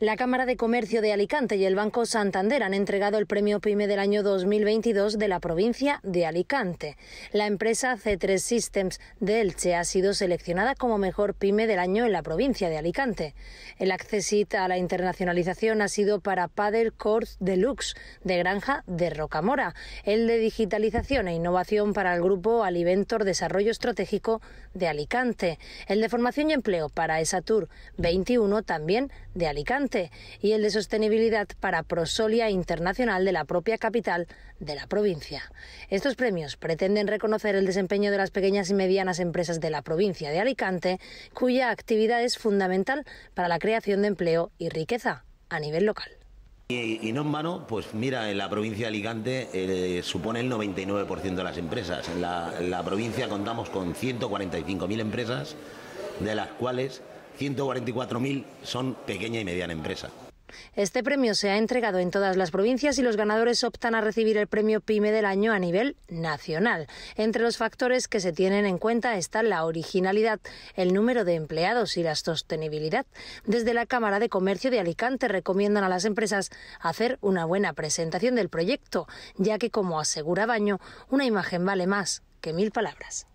La Cámara de Comercio de Alicante y el Banco Santander han entregado el Premio PYME del año 2022 de la provincia de Alicante. La empresa C3 Systems de Elche ha sido seleccionada como mejor PYME del año en la provincia de Alicante. El accesit a la internacionalización ha sido para Padel Course Deluxe de Granja de Rocamora, el de digitalización e innovación para el grupo Aliventor Desarrollo Estratégico de Alicante, el de formación y empleo para ESATUR 21 también de Alicante y el de sostenibilidad para Prosolia Internacional de la propia capital de la provincia. Estos premios pretenden reconocer el desempeño de las pequeñas y medianas empresas de la provincia de Alicante, cuya actividad es fundamental para la creación de empleo y riqueza a nivel local. Y, no en vano, pues mira, en la provincia de Alicante eh, supone el 99% de las empresas. la, en la provincia contamos con 145.000 empresas, de las cuales 144.000 son pequeña y mediana empresa. Este premio se ha entregado en todas las provincias y los ganadores optan a recibir el premio PYME del año a nivel nacional. Entre los factores que se tienen en cuenta están la originalidad, el número de empleados y la sostenibilidad. Desde la Cámara de Comercio de Alicante recomiendan a las empresas hacer una buena presentación del proyecto, ya que, como asegura Baño, una imagen vale más que mil palabras.